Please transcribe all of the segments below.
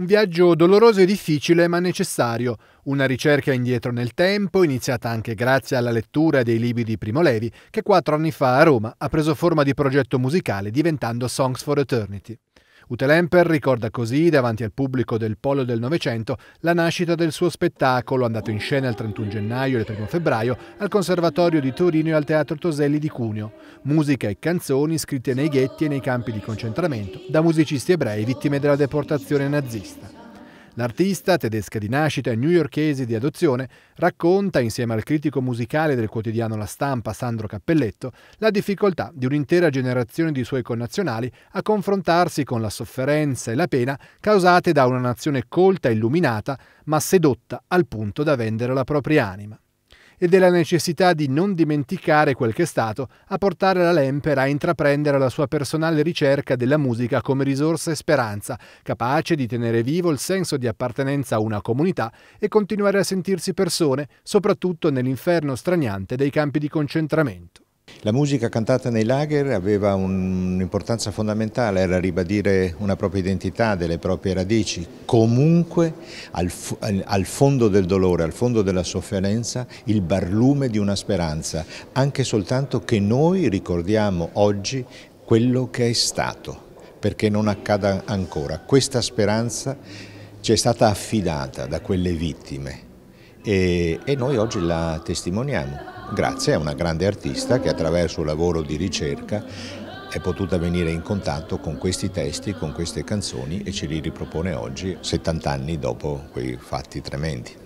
Un viaggio doloroso e difficile ma necessario, una ricerca indietro nel tempo, iniziata anche grazie alla lettura dei libri di Primo Levi, che quattro anni fa a Roma ha preso forma di progetto musicale diventando Songs for Eternity. Utelemper ricorda così, davanti al pubblico del Polo del Novecento, la nascita del suo spettacolo, andato in scena il 31 gennaio e il 1 febbraio al Conservatorio di Torino e al Teatro Toselli di Cuneo. Musica e canzoni scritte nei ghetti e nei campi di concentramento da musicisti ebrei vittime della deportazione nazista. L'artista, tedesca di nascita e newyorchese di adozione, racconta, insieme al critico musicale del quotidiano La Stampa Sandro Cappelletto, la difficoltà di un'intera generazione di suoi connazionali a confrontarsi con la sofferenza e la pena causate da una nazione colta e illuminata, ma sedotta al punto da vendere la propria anima e della necessità di non dimenticare quel che è stato a portare la Lemper a intraprendere la sua personale ricerca della musica come risorsa e speranza, capace di tenere vivo il senso di appartenenza a una comunità e continuare a sentirsi persone, soprattutto nell'inferno straniante dei campi di concentramento. La musica cantata nei lager aveva un'importanza fondamentale, era ribadire una propria identità, delle proprie radici. Comunque al, al, fondo del dolore, al fondo della sofferenza, il barlume di una speranza, anche soltanto che noi ricordiamo oggi quello che è stato, perché non accada ancora. Questa speranza ci è stata affidata da quelle vittime e, e noi oggi la testimoniamo grazie a una grande artista che attraverso un lavoro di ricerca è potuta venire in contatto con questi testi, con queste canzoni e ce li ripropone oggi, 70 anni dopo quei fatti tremendi.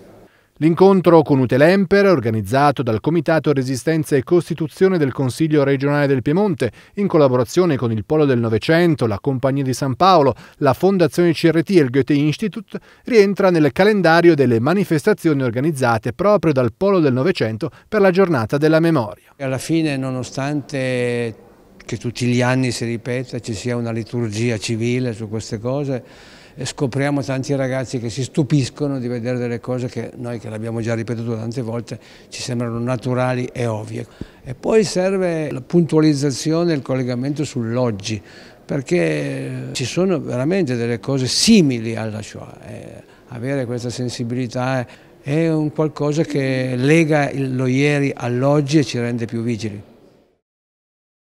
L'incontro con Utelemper, organizzato dal Comitato Resistenza e Costituzione del Consiglio regionale del Piemonte, in collaborazione con il Polo del Novecento, la Compagnia di San Paolo, la Fondazione CRT e il Goethe Institut, rientra nel calendario delle manifestazioni organizzate proprio dal Polo del Novecento per la giornata della memoria. Alla fine, nonostante che tutti gli anni si ripeta, ci sia una liturgia civile su queste cose, scopriamo tanti ragazzi che si stupiscono di vedere delle cose che noi che l'abbiamo già ripetuto tante volte ci sembrano naturali e ovvie. E poi serve la puntualizzazione e il collegamento sull'oggi, perché ci sono veramente delle cose simili alla Shoah. E avere questa sensibilità è un qualcosa che lega lo ieri all'oggi e ci rende più vigili.